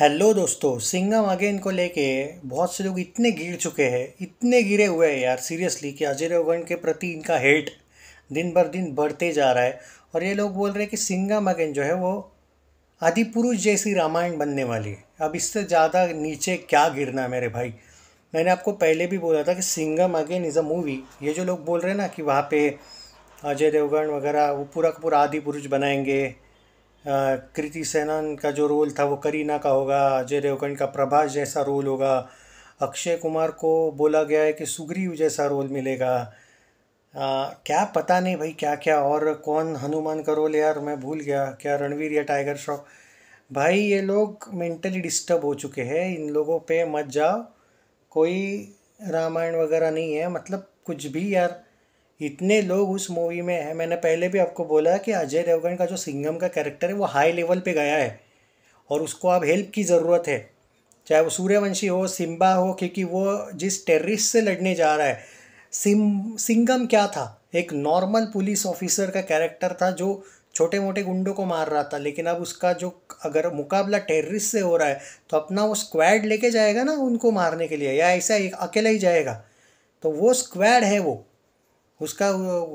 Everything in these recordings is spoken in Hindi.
हेलो दोस्तों सिंगम अगेन को लेके बहुत से लोग इतने गिर चुके हैं इतने गिरे हुए हैं यार सीरियसली कि अजय देवगन के प्रति इनका हेट दिन भर दिन बढ़ते जा रहा है और ये लोग बोल रहे हैं कि सिंगम अगेन जो है वो आदि पुरुष जैसी रामायण बनने वाली है अब इससे ज़्यादा नीचे क्या गिरना मेरे भाई मैंने आपको पहले भी बोला था कि Singham again is a movie ये जो लोग बोल रहे हैं ना कि वहाँ पे अजय देवगन वगैरह वो पूरा का पूरा आदि पुरुष बनाएंगे कृति सेनन का जो रोल था वो करीना का होगा अजय देवगन का प्रभास जैसा रोल होगा अक्षय कुमार को बोला गया है कि सुग्रीव जैसा रोल मिलेगा आ, क्या पता नहीं भाई क्या क्या और कौन हनुमान का रोल यार मैं भूल गया क्या रणवीर या टाइगर श्रॉफ भाई ये लोग मेंटली डिस्टर्ब हो चुके हैं इन लोगों पे मत जाओ कोई रामायण वगैरह नहीं है मतलब कुछ भी यार इतने लोग उस मूवी में हैं मैंने पहले भी आपको बोला कि अजय देवगन का जो सिंगम का कैरेक्टर है वो हाई लेवल पे गया है और उसको अब हेल्प की ज़रूरत है चाहे वो सूर्यवंशी हो सिम्बा हो क्योंकि वो जिस टेररिस्ट से लड़ने जा रहा है सिम सिंगम क्या था एक नॉर्मल पुलिस ऑफिसर का कैरेक्टर था जो छोटे मोटे गुंडों को मार रहा था लेकिन अब उसका जो अगर मुकाबला टेररिस्ट से हो रहा है तो अपना वो स्क्वाड लेके जाएगा ना उनको मारने के लिए या ऐसा अकेला ही जाएगा तो वो स्क्वाड है वो उसका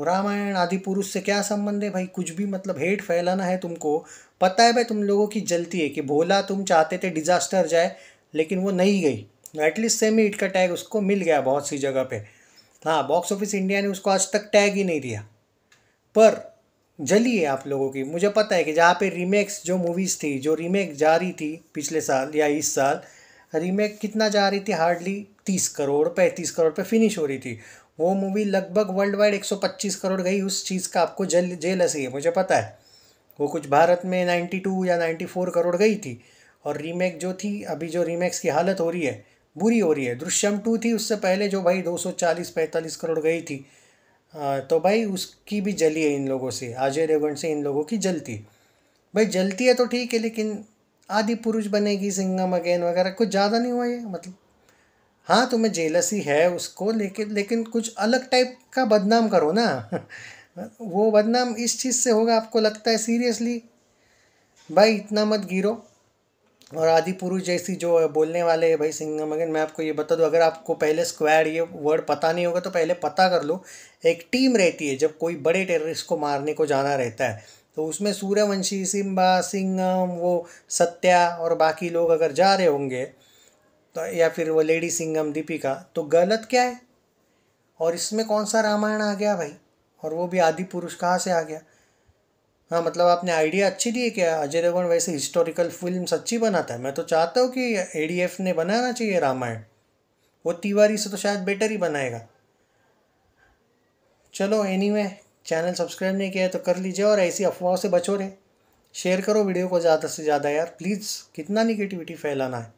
रामायण आदि पुरुष से क्या संबंध है भाई कुछ भी मतलब हेट फैलाना है तुमको पता है भाई तुम लोगों की जलती है कि भोला तुम चाहते थे डिजास्टर जाए लेकिन वो नहीं गई एटलीस्ट सेमी हिट का टैग उसको मिल गया बहुत सी जगह पे हाँ बॉक्स ऑफिस इंडिया ने उसको आज तक टैग ही नहीं दिया पर जली है आप लोगों की मुझे पता है कि जहाँ पे रीमेक्स जो मूवीज़ थी जो रीमेक जा रही थी पिछले साल या इस साल रीमेक कितना जा रही थी हार्डली तीस करोड़ पैंतीस करोड़ पे फिनिश हो रही थी वो मूवी लगभग वर्ल्ड वाइड एक सौ पच्चीस करोड़ गई उस चीज़ का आपको जल जेल हसी है मुझे पता है वो कुछ भारत में नाइन्टी टू या नाइन्टी फोर करोड़ गई थी और रीमेक जो थी अभी जो रीमेक्स की हालत हो रही है बुरी हो रही है दृश्यम टू थी उससे पहले जो भाई दो सौ चालीस पैंतालीस करोड़ गई थी आ, तो भाई उसकी भी जली है इन लोगों से अजय देवगन से इन लोगों की जलती भाई जलती है तो ठीक है लेकिन आदि पुरुष बनेगी सिंगम अगेन वगैरह कुछ ज़्यादा नहीं हुआ ये मतलब हाँ तुम्हें जेलसी है उसको लेकिन लेकिन कुछ अलग टाइप का बदनाम करो ना वो बदनाम इस चीज़ से होगा आपको लगता है सीरियसली भाई इतना मत गिरो और आदि पुरुष जैसी जो बोलने वाले हैं भाई सिंगम अगेन मैं आपको ये बता दूँ अगर आपको पहले स्क्वायर ये वर्ड पता नहीं होगा तो पहले पता कर लो एक टीम रहती है जब कोई बड़े टेररिस्ट को मारने को जाना रहता है तो उसमें सूर्यवंशी सिम्बा सिंगम वो सत्या और बाकी लोग अगर जा रहे होंगे तो या फिर वो लेडी सिंगम दीपिका तो गलत क्या है और इसमें कौन सा रामायण आ गया भाई और वो भी आदि पुरुष कहाँ से आ गया हाँ मतलब आपने आइडिया अच्छी दी है क्या अजय देवगन वैसे हिस्टोरिकल फिल्म अच्छी बनाता है मैं तो चाहता हूँ कि एफ ने बनाना चाहिए रामायण वो तिवारी से तो शायद बेटर ही बनाएगा चलो एनीवे anyway, चैनल सब्सक्राइब नहीं किया है तो कर लीजिए और ऐसी अफवाहों से बचो रहे शेयर करो वीडियो को ज़्यादा से ज़्यादा यार प्लीज़ कितना निगेटिविटी फैलाना है